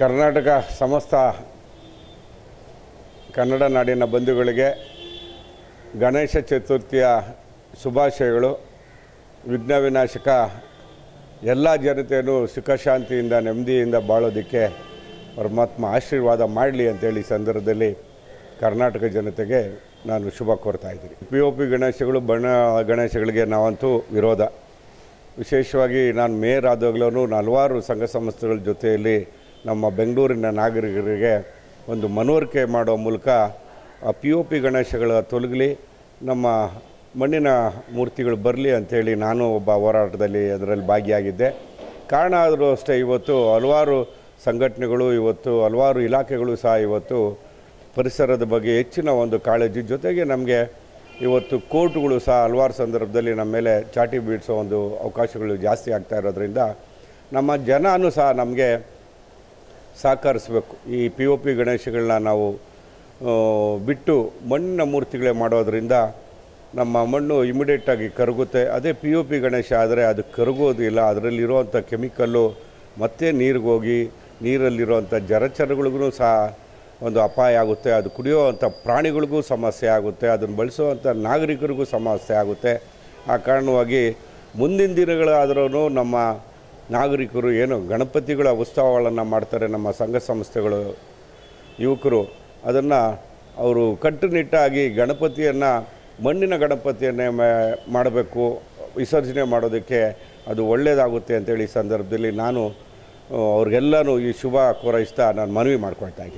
ಕರ್ನಾಟಕ ಸಮಸ್ತ ಕನ್ನಡ ನಾಡಿನ ಬಂಧುಗಳಿಗೆ ಗಣೇಶ ಚತುರ್ಥಿಯ ಶುಭಾಶಯಗಳು ವಿಘ್ನ ವಿನಾಶಕ ಎಲ್ಲ ಜನತೆಯನ್ನು ಸುಖಶಾಂತಿಯಿಂದ ನೆಮ್ಮದಿಯಿಂದ ಬಾಳೋದಕ್ಕೆ ಪರಮಾತ್ಮ ಆಶೀರ್ವಾದ ಮಾಡಲಿ ಅಂತೇಳಿ ಸಂದರ್ಭದಲ್ಲಿ ಕರ್ನಾಟಕ ಜನತೆಗೆ ನಾನು ಶುಭ ಕೋರ್ತಾ ಇದ್ದೀನಿ ಪಿ ಒ ಪಿ ಗಣೇಶಗಳು ಬಣ್ಣ ಗಣೇಶಗಳಿಗೆ ನಾವಂತೂ ವಿರೋಧ ವಿಶೇಷವಾಗಿ ನಾನು ಮೇಯರ್ ಆದಾಗ್ಲೂ ಹಲವಾರು ಸಂಘ ಸಂಸ್ಥೆಗಳ ಜೊತೆಯಲ್ಲಿ ನಮ್ಮ ಬೆಂಗಳೂರಿನ ನಾಗರಿಕರಿಗೆ ಒಂದು ಮನವರಿಕೆ ಮಾಡುವ ಮೂಲಕ ಪಿ ಒ ಪಿ ಗಣೇಶಗಳ ತೊಲಗಲಿ ನಮ್ಮ ಮಣ್ಣಿನ ಮೂರ್ತಿಗಳು ಬರಲಿ ಅಂಥೇಳಿ ನಾನು ಒಬ್ಬ ಹೋರಾಟದಲ್ಲಿ ಅದರಲ್ಲಿ ಭಾಗಿಯಾಗಿದ್ದೆ ಕಾರಣ ಆದರೂ ಅಷ್ಟೇ ಇವತ್ತು ಹಲವಾರು ಸಂಘಟನೆಗಳು ಇವತ್ತು ಹಲವಾರು ಇಲಾಖೆಗಳು ಸಹ ಇವತ್ತು ಪರಿಸರದ ಬಗ್ಗೆ ಹೆಚ್ಚಿನ ಒಂದು ಕಾಳಜಿ ಜೊತೆಗೆ ನಮಗೆ ಇವತ್ತು ಕೋರ್ಟ್ಗಳು ಸಹ ಹಲವಾರು ಸಂದರ್ಭದಲ್ಲಿ ನಮ್ಮ ಮೇಲೆ ಚಾಟಿ ಬೀಡಿಸೋ ಒಂದು ಅವಕಾಶಗಳು ಜಾಸ್ತಿ ಆಗ್ತಾ ಇರೋದ್ರಿಂದ ನಮ್ಮ ಜನನೂ ಸಹ ನಮಗೆ ಸಹಕರಿಸಬೇಕು ಈ ಪಿ ಒ ಪಿ ಗಣೇಶಗಳನ್ನ ನಾವು ಬಿಟ್ಟು ಮಣ್ಣಿನ ಮೂರ್ತಿಗಳೇ ಮಾಡೋದರಿಂದ ನಮ್ಮ ಮಣ್ಣು ಇಮಿಡಿಯೇಟಾಗಿ ಕರಗುತ್ತೆ ಅದೇ ಪಿ ಒ ಪಿ ಗಣೇಶ ಆದರೆ ಅದು ಕರಗೋದಿಲ್ಲ ಅದರಲ್ಲಿರುವಂಥ ಕೆಮಿಕಲ್ಲು ಮತ್ತೆ ನೀರಿಗೆ ಹೋಗಿ ನೀರಲ್ಲಿರುವಂಥ ಜರಚರಗಳಿಗೂ ಸಹ ಒಂದು ಅಪಾಯ ಆಗುತ್ತೆ ಅದು ಕುಡಿಯೋವಂಥ ಪ್ರಾಣಿಗಳಿಗೂ ಸಮಸ್ಯೆ ಆಗುತ್ತೆ ಅದನ್ನು ಬಳಸುವಂಥ ನಾಗರಿಕರಿಗೂ ಸಮಸ್ಯೆ ಆಗುತ್ತೆ ಆ ಕಾರಣವಾಗಿ ಮುಂದಿನ ದಿನಗಳಾದರೂ ನಮ್ಮ ನಾಗರಿಕರು ಏನು ಗಣಪತಿಗಳ ಉತ್ಸವಗಳನ್ನು ಮಾಡ್ತಾರೆ ನಮ್ಮ ಸಂಘ ಸಂಸ್ಥೆಗಳು ಯುವಕರು ಅದನ್ನು ಅವರು ಕಟ್ಟುನಿಟ್ಟಾಗಿ ಗಣಪತಿಯನ್ನು ಮಣ್ಣಿನ ಗಣಪತಿಯನ್ನೇ ಮಾಡಬೇಕು ವಿಸರ್ಜನೆ ಮಾಡೋದಕ್ಕೆ ಅದು ಒಳ್ಳೆಯದಾಗುತ್ತೆ ಅಂತೇಳಿ ಸಂದರ್ಭದಲ್ಲಿ ನಾನು ಅವ್ರಿಗೆಲ್ಲನೂ ಈ ಶುಭ ಕೋರೈಸ್ತಾ ನಾನು ಮನವಿ ಮಾಡ್ಕೊಳ್ತಾ ಇದ್ದೀನಿ